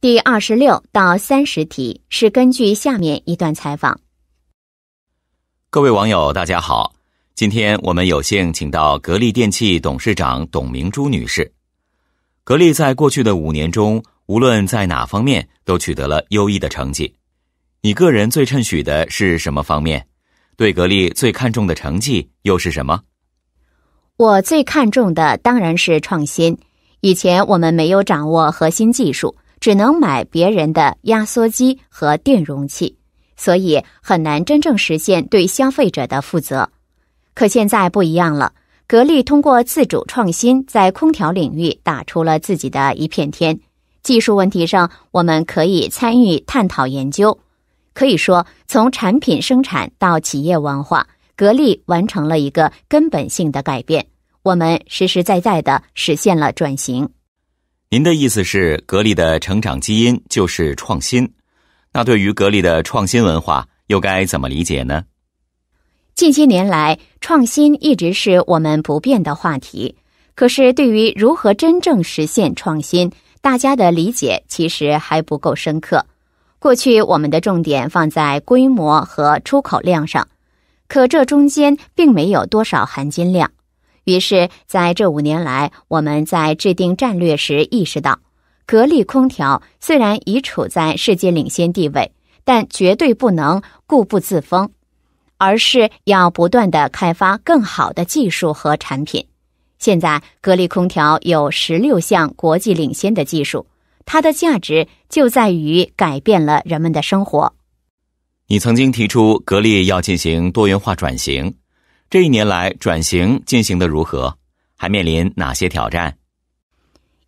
第二十六到三十题是根据下面一段采访。各位网友，大家好，今天我们有幸请到格力电器董事长董明珠女士。格力在过去的五年中，无论在哪方面都取得了优异的成绩。你个人最称许的是什么方面？对格力最看重的成绩又是什么？我最看重的当然是创新。以前我们没有掌握核心技术。只能买别人的压缩机和电容器，所以很难真正实现对消费者的负责。可现在不一样了，格力通过自主创新，在空调领域打出了自己的一片天。技术问题上，我们可以参与探讨研究。可以说，从产品生产到企业文化，格力完成了一个根本性的改变。我们实实在在地实现了转型。您的意思是，格力的成长基因就是创新。那对于格力的创新文化，又该怎么理解呢？近些年来，创新一直是我们不变的话题。可是，对于如何真正实现创新，大家的理解其实还不够深刻。过去，我们的重点放在规模和出口量上，可这中间并没有多少含金量。于是，在这五年来，我们在制定战略时意识到，格力空调虽然已处在世界领先地位，但绝对不能固步自封，而是要不断的开发更好的技术和产品。现在，格力空调有十六项国际领先的技术，它的价值就在于改变了人们的生活。你曾经提出，格力要进行多元化转型。这一年来，转型进行的如何？还面临哪些挑战？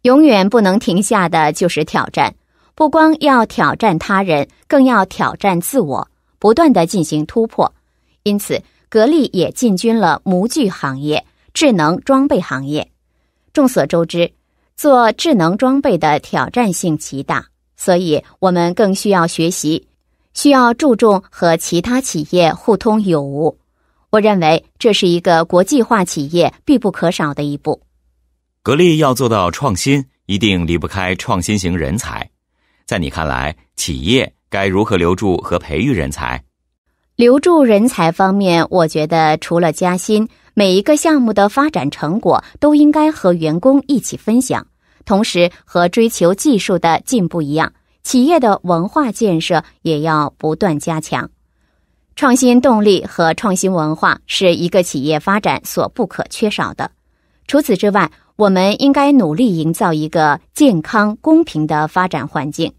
永远不能停下的就是挑战，不光要挑战他人，更要挑战自我，不断的进行突破。因此，格力也进军了模具行业、智能装备行业。众所周知，做智能装备的挑战性极大，所以我们更需要学习，需要注重和其他企业互通有无。我认为这是一个国际化企业必不可少的一步。格力要做到创新，一定离不开创新型人才。在你看来，企业该如何留住和培育人才？留住人才方面，我觉得除了加薪，每一个项目的发展成果都应该和员工一起分享。同时，和追求技术的进步一样，企业的文化建设也要不断加强。创新动力和创新文化是一个企业发展所不可缺少的。除此之外，我们应该努力营造一个健康、公平的发展环境，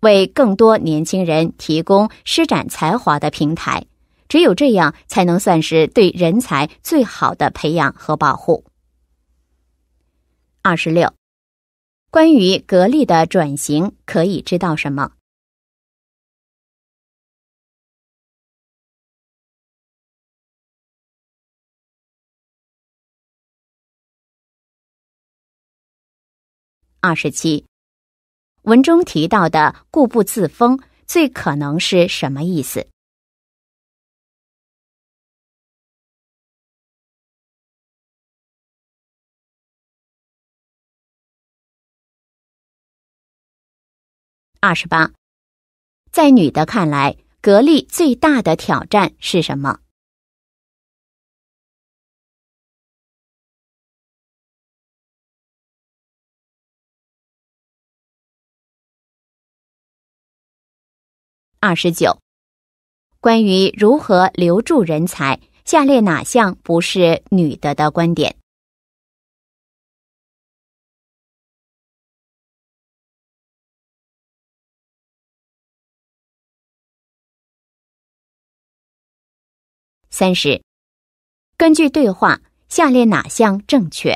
为更多年轻人提供施展才华的平台。只有这样，才能算是对人才最好的培养和保护。二十六，关于格力的转型，可以知道什么？二十七，文中提到的“固步自封”最可能是什么意思？二十八，在女的看来，格力最大的挑战是什么？二十九，关于如何留住人才，下列哪项不是女的的观点？三十，根据对话，下列哪项正确？